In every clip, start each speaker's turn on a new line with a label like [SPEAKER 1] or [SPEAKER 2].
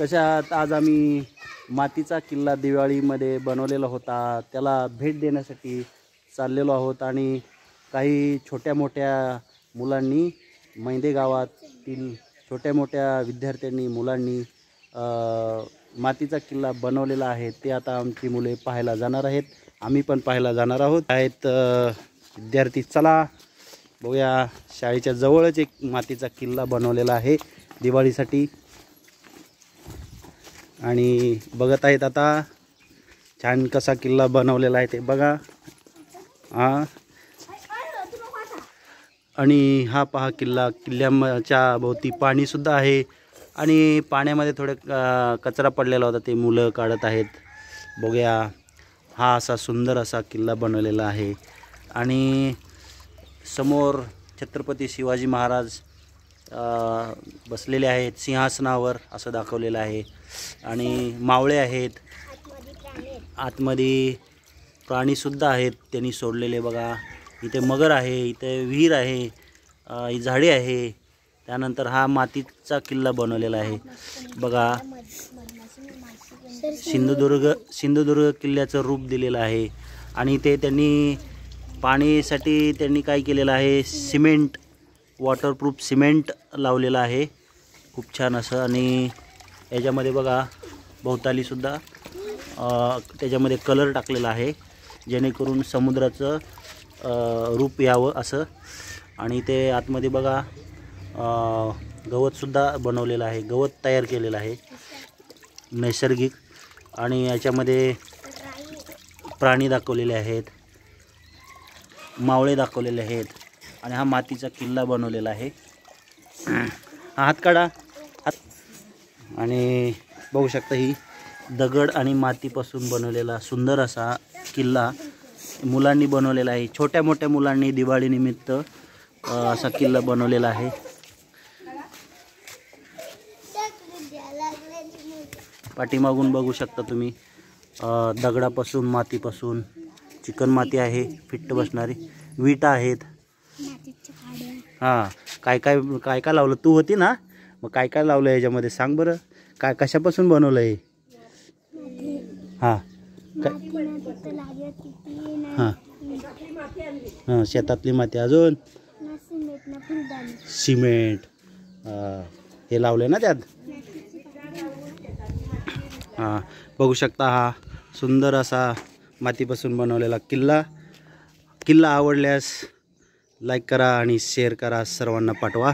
[SPEAKER 1] तशात आज आम्ही मातीचा किल्ला दिवाळीमध्ये बनवलेला होता त्याला भेट देण्यासाठी चाललेलो आहोत आणि काही छोट्या मोठ्या मुलांनी मैंदे गावातील छोट्या मोठ्या विद्यार्थ्यांनी मुलांनी मातीचा किल्ला बनवलेला आहे ते आता आमची मुले पाहायला जाणार आहेत आम्ही पण पाहायला जाणार आहोत आहेत विद्यार्थी चला बघूया शाळेच्या जवळच एक मातीचा किल्ला बनवलेला आहे दिवाळीसाठी आणि बघत आहेत आता छान कसा किल्ला बनवलेला आहे ते बघा हां आणि हा पहा किल्ला किल्ल्याच्या भोवती पाणीसुद्धा आहे आणि पाण्यामध्ये थोडे कचरा पडलेला होता ते मुलं काढत आहेत बघूया हा असा सुंदर असा किल्ला बनवलेला आहे आणि समोर छत्रपती शिवाजी महाराज बसलेले आहेत सिंहासनावर असं दाखवलेलं आहे आणि मावळे आहेत आतमध्ये प्राणीसुद्धा आहेत त्यांनी सोडलेले बघा इथे मगर आहे इथे विहीर आहे झाडे आहे त्यानंतर हा मातीचा किल्ला बनवलेला आहे बघा सिंधुदुर्ग सिंधुदुर्ग किल्ल्याचं रूप दिलेलं आहे आणि ते त्यांनी पाणीसाठी त्यांनी काय केलेलं आहे सिमेंट वॉटरप्रूफ सिमेंट लावलेलं आहे खूप छान असं आणि याच्यामध्ये बघा भोवतालीसुद्धा त्याच्यामध्ये कलर टाकलेला आहे जेणेकरून समुद्राचं रूप यावं असं आणि ते आतमध्ये बघा गवतसुद्धा बनवलेलं आहे गवत तयार केलेलं आहे नैसर्गिक आणि याच्यामध्ये प्राणी दाखवलेले आहेत मावळे दाखवलेले आहेत आणि हा मातीचा किल्ला बनवलेला आहे हा हातकडा हात आणि बघू शकता ही दगड आणि मातीपासून बनवलेला सुंदर असा किल्ला मुलांनी बनवलेला आहे छोट्या मोठ्या मुलांनी दिवाळीनिमित्त असा किल्ला बनवलेला आहे पाठीमागून बघू शकता तुम्ही दगडापासून मातीपासून चिकन माती आहे फिट्ट बसणारी विटा आहेत हां काय काय काय काय लावलं तू होती ना मग काय काय लावलं याच्यामध्ये सांग बरं काय कशापासून बनवलं हे हां हां हां शेतातली माती अजून सिमेंट हे लावलं ना त्यात हां बघू शकता हा सुंदर असा मातीपासून बनवलेला किल्ला किल्ला आवडल्यास लाईक करा आणि शेअर करा सर्वांना पाठवा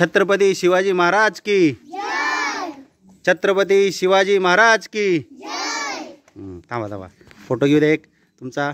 [SPEAKER 1] छत्रपती शिवाजी महाराज की छत्रपती शिवाजी महाराज की थांबा थांबा फोटो घेऊ दे एक तुमचा